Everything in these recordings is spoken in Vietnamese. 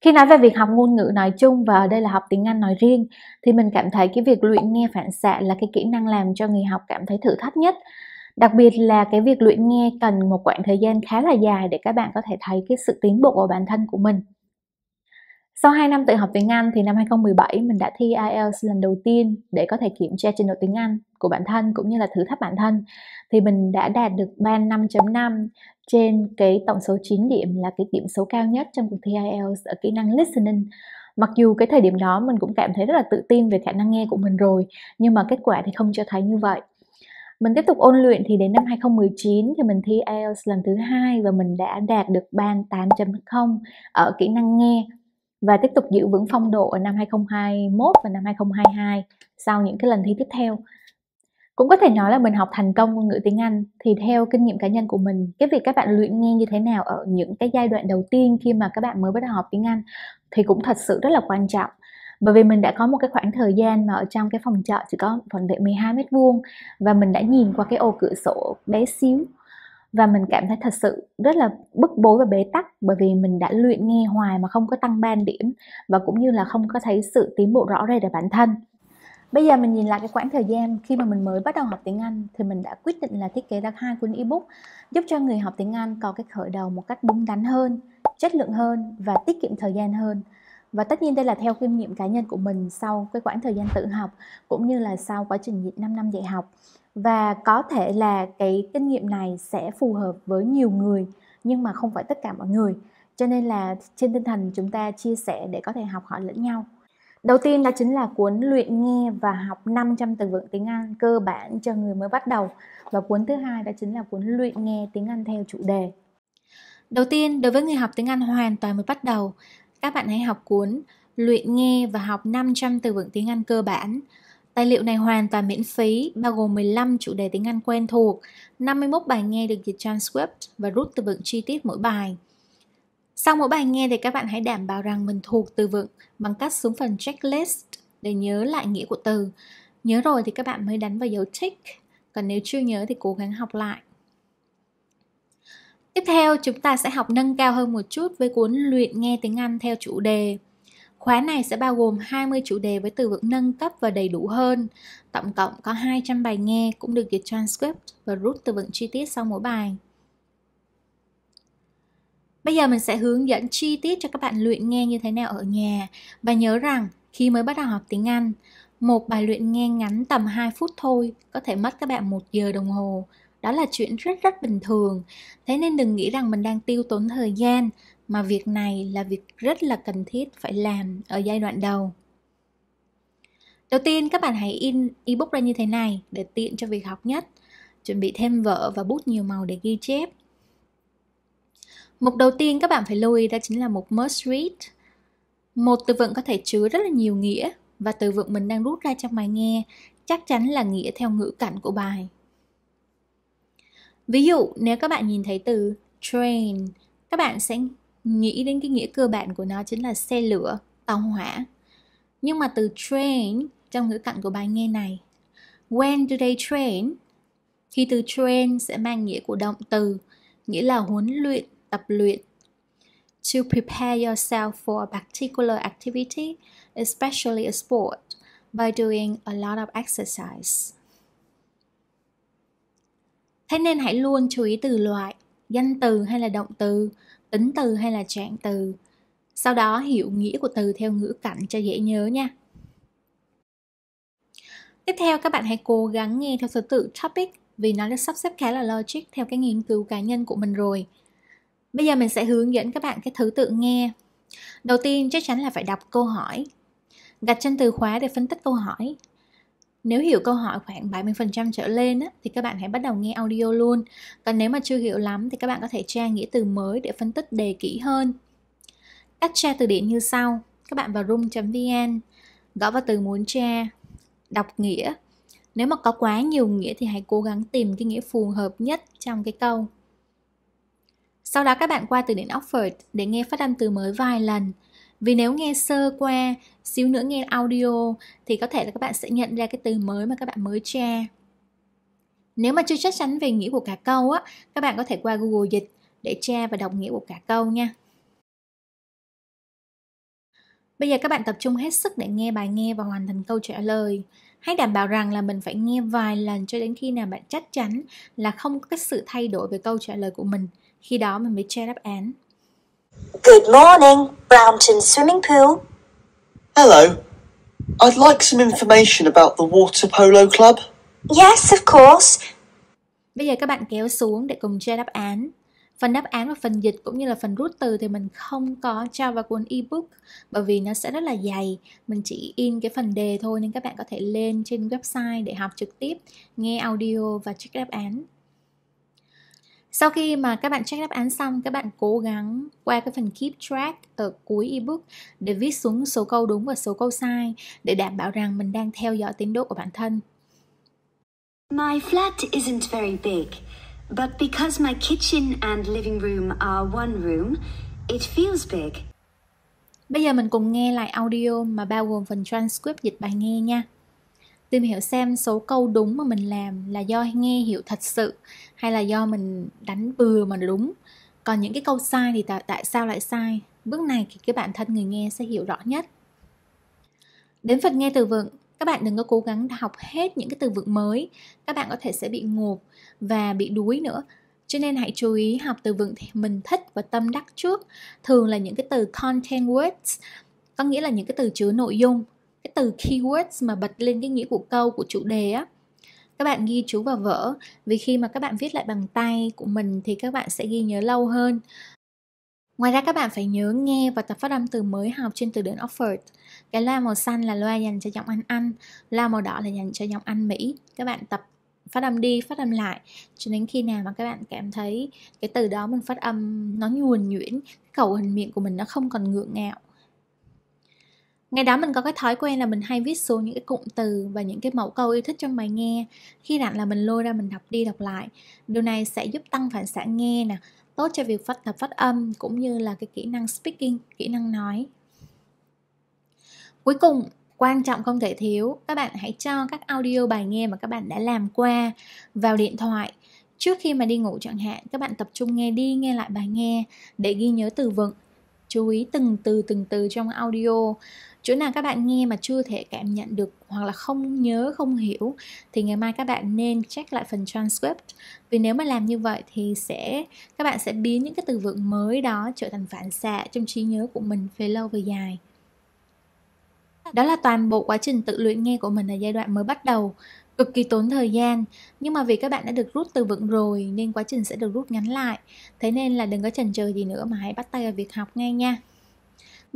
khi nói về việc học ngôn ngữ nói chung và ở đây là học tiếng Anh nói riêng thì mình cảm thấy cái việc luyện nghe phản xạ là cái kỹ năng làm cho người học cảm thấy thử thách nhất đặc biệt là cái việc luyện nghe cần một khoảng thời gian khá là dài để các bạn có thể thấy cái sự tiến bộ của bản thân của mình sau 2 năm tự học tiếng Anh thì năm 2017 mình đã thi IELTS lần đầu tiên để có thể kiểm tra trình độ tiếng Anh của bản thân cũng như là thử thách bản thân. Thì mình đã đạt được band 5.5 trên cái tổng số 9 điểm là cái điểm số cao nhất trong cuộc thi IELTS ở kỹ năng listening. Mặc dù cái thời điểm đó mình cũng cảm thấy rất là tự tin về khả năng nghe của mình rồi, nhưng mà kết quả thì không cho thấy như vậy mình tiếp tục ôn luyện thì đến năm 2019 thì mình thi IELTS lần thứ hai và mình đã đạt được band 8.0 ở kỹ năng nghe và tiếp tục giữ vững phong độ ở năm 2021 và năm 2022 sau những cái lần thi tiếp theo. Cũng có thể nói là mình học thành công ngôn ngữ tiếng Anh thì theo kinh nghiệm cá nhân của mình, cái việc các bạn luyện nghe như thế nào ở những cái giai đoạn đầu tiên khi mà các bạn mới bắt đầu học tiếng Anh thì cũng thật sự rất là quan trọng bởi vì mình đã có một cái khoảng thời gian mà ở trong cái phòng trọ chỉ có vỏn vẹn 12 mét vuông và mình đã nhìn qua cái ô cửa sổ bé xíu và mình cảm thấy thật sự rất là bức bối và bế tắc bởi vì mình đã luyện nghe hoài mà không có tăng ban điểm và cũng như là không có thấy sự tiến bộ rõ rệt ở bản thân Bây giờ mình nhìn lại cái quãng thời gian khi mà mình mới bắt đầu học tiếng Anh thì mình đã quyết định là thiết kế ra hai cuốn ebook giúp cho người học tiếng Anh có cái khởi đầu một cách đúng đắn hơn, chất lượng hơn và tiết kiệm thời gian hơn và tất nhiên đây là theo kinh nghiệm cá nhân của mình sau cái khoảng thời gian tự học cũng như là sau quá trình 5 năm dạy học và có thể là cái kinh nghiệm này sẽ phù hợp với nhiều người nhưng mà không phải tất cả mọi người cho nên là trên tinh thần chúng ta chia sẻ để có thể học hỏi lẫn nhau Đầu tiên đó chính là cuốn luyện nghe và học 500 từ vựng tiếng Anh cơ bản cho người mới bắt đầu và cuốn thứ hai đó chính là cuốn luyện nghe tiếng Anh theo chủ đề. Đầu tiên, đối với người học tiếng Anh hoàn toàn mới bắt đầu, các bạn hãy học cuốn Luyện nghe và học 500 từ vựng tiếng Anh cơ bản. Tài liệu này hoàn toàn miễn phí, bao gồm 15 chủ đề tiếng Anh quen thuộc, 51 bài nghe được dịch transcript và rút từ vựng chi tiết mỗi bài. Sau mỗi bài nghe thì các bạn hãy đảm bảo rằng mình thuộc từ vựng bằng cách xuống phần checklist để nhớ lại nghĩa của từ. Nhớ rồi thì các bạn mới đánh vào dấu tick, còn nếu chưa nhớ thì cố gắng học lại. Tiếp theo, chúng ta sẽ học nâng cao hơn một chút với cuốn Luyện nghe tiếng Anh theo chủ đề. Khóa này sẽ bao gồm 20 chủ đề với từ vựng nâng cấp và đầy đủ hơn. Tổng cộng có 200 bài nghe cũng được dịch transcript và rút từ vựng chi tiết sau mỗi bài. Bây giờ mình sẽ hướng dẫn chi tiết cho các bạn luyện nghe như thế nào ở nhà và nhớ rằng khi mới bắt đầu học tiếng Anh, một bài luyện nghe ngắn tầm 2 phút thôi có thể mất các bạn 1 giờ đồng hồ đó là chuyện rất rất bình thường thế nên đừng nghĩ rằng mình đang tiêu tốn thời gian mà việc này là việc rất là cần thiết phải làm ở giai đoạn đầu đầu tiên các bạn hãy in ebook ra như thế này để tiện cho việc học nhất chuẩn bị thêm vợ và bút nhiều màu để ghi chép mục đầu tiên các bạn phải lưu ý đó chính là mục must read một từ vựng có thể chứa rất là nhiều nghĩa và từ vựng mình đang rút ra trong bài nghe chắc chắn là nghĩa theo ngữ cảnh của bài Ví dụ nếu các bạn nhìn thấy từ train, các bạn sẽ nghĩ đến cái nghĩa cơ bản của nó chính là xe lửa, tàu hỏa. Nhưng mà từ train trong ngữ cảnh của bài nghe này, when do they train? khi từ train sẽ mang nghĩa của động từ, nghĩa là huấn luyện, tập luyện. To prepare yourself for a particular activity, especially a sport, by doing a lot of exercise. Thế nên hãy luôn chú ý từ loại, danh từ hay là động từ, tính từ hay là trạng từ. Sau đó hiểu nghĩa của từ theo ngữ cảnh cho dễ nhớ nha. Tiếp theo các bạn hãy cố gắng nghe theo thứ tự topic vì nó được sắp xếp khá là logic theo cái nghiên cứu cá nhân của mình rồi. Bây giờ mình sẽ hướng dẫn các bạn cái thứ tự nghe. Đầu tiên chắc chắn là phải đọc câu hỏi. Gạch chân từ khóa để phân tích câu hỏi, nếu hiểu câu hỏi khoảng 70% trở lên á, thì các bạn hãy bắt đầu nghe audio luôn. Còn nếu mà chưa hiểu lắm thì các bạn có thể tra nghĩa từ mới để phân tích đề kỹ hơn. Cách tra từ điển như sau. Các bạn vào room.vn, gõ vào từ muốn tra, đọc nghĩa. Nếu mà có quá nhiều nghĩa thì hãy cố gắng tìm cái nghĩa phù hợp nhất trong cái câu. Sau đó các bạn qua từ điển Oxford để nghe phát âm từ mới vài lần – vì nếu nghe sơ qua xíu nữa nghe audio thì có thể là các bạn sẽ nhận ra cái từ mới mà các bạn mới tra nếu mà chưa chắc chắn về nghĩa của cả câu á các bạn có thể qua google dịch để tra và đọc nghĩa của cả câu nha Bây giờ các bạn tập trung hết sức để nghe bài nghe và hoàn thành câu trả lời. Hãy đảm bảo rằng là mình phải nghe vài lần cho đến khi nào bạn chắc chắn là không có cái sự thay đổi về câu trả lời của mình. Khi đó mình mới tra đáp án. Good morning, Brownton Swimming Pool. Hello. I'd like some information about the water polo club. Yes, of course. Bây giờ các bạn kéo xuống để cùng tra đáp án. Phần đáp án và phần dịch cũng như là phần rút từ thì mình không có cho vào cuốn ebook bởi vì nó sẽ rất là dày. Mình chỉ in cái phần đề thôi nên các bạn có thể lên trên website để học trực tiếp, nghe audio và check đáp án sau khi mà các bạn check đáp án xong các bạn cố gắng qua cái phần keep track ở cuối ebook để viết xuống số câu đúng và số câu sai để đảm bảo rằng mình đang theo dõi tiến độ của bản thân My flat isn't very big, but because my kitchen and living room are one room, it feels big. Bây giờ mình cùng nghe lại audio mà bao gồm phần transcript dịch bài nghe nha tìm hiểu xem số câu đúng mà mình làm là do nghe hiểu thật sự hay là do mình đánh bừa mà đúng còn những cái câu sai thì tại, tại sao lại sai bước này thì các bạn thân người nghe sẽ hiểu rõ nhất đến phần nghe từ vựng các bạn đừng có cố gắng học hết những cái từ vựng mới các bạn có thể sẽ bị ngộp và bị đuối nữa cho nên hãy chú ý học từ vựng thì mình thích và tâm đắc trước thường là những cái từ content words có nghĩa là những cái từ chứa nội dung cái từ keywords mà bật lên cái nghĩa của câu của chủ đề á các bạn ghi chú vào vở vì khi mà các bạn viết lại bằng tay của mình thì các bạn sẽ ghi nhớ lâu hơn Ngoài ra các bạn phải nhớ nghe và tập phát âm từ mới học trên từ điển Oxford. Cái loa màu xanh là loa dành cho giọng Anh Anh, loa màu đỏ là dành cho giọng Anh Mỹ. Các bạn tập phát âm đi, phát âm lại cho đến khi nào mà các bạn cảm thấy cái từ đó mình phát âm nó nhuồn nhuyễn, cái khẩu hình miệng của mình nó không còn ngượng ngạo ngày đó mình có cái thói quen là mình hay viết xuống những cái cụm từ và những cái mẫu câu yêu thích trong bài nghe khi rảnh là mình lôi ra mình đọc đi đọc lại điều này sẽ giúp tăng phản xạ nghe nè tốt cho việc phát tập phát âm cũng như là cái kỹ năng speaking kỹ năng nói cuối cùng quan trọng không thể thiếu các bạn hãy cho các audio bài nghe mà các bạn đã làm qua vào điện thoại trước khi mà đi ngủ chẳng hạn các bạn tập trung nghe đi nghe lại bài nghe để ghi nhớ từ vựng chú ý từng từ từng từ trong audio chỗ nào các bạn nghe mà chưa thể cảm nhận được hoặc là không nhớ không hiểu thì ngày mai các bạn nên check lại phần transcript vì nếu mà làm như vậy thì sẽ các bạn sẽ biến những cái từ vựng mới đó trở thành phản xạ trong trí nhớ của mình về lâu về dài đó là toàn bộ quá trình tự luyện nghe của mình ở giai đoạn mới bắt đầu cực kỳ tốn thời gian nhưng mà vì các bạn đã được rút từ vựng rồi nên quá trình sẽ được rút ngắn lại thế nên là đừng có chần chờ gì nữa mà hãy bắt tay vào việc học ngay nha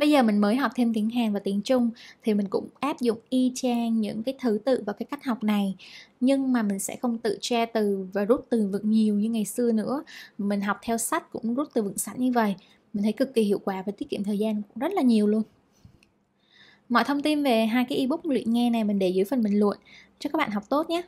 bây giờ mình mới học thêm tiếng Hàn và tiếng Trung thì mình cũng áp dụng y chang những cái thứ tự và cái cách học này nhưng mà mình sẽ không tự che từ và rút từ vựng nhiều như ngày xưa nữa mình học theo sách cũng rút từ vựng sẵn như vậy mình thấy cực kỳ hiệu quả và tiết kiệm thời gian cũng rất là nhiều luôn mọi thông tin về hai cái ebook luyện nghe này mình để dưới phần bình luận cho các bạn học tốt nhé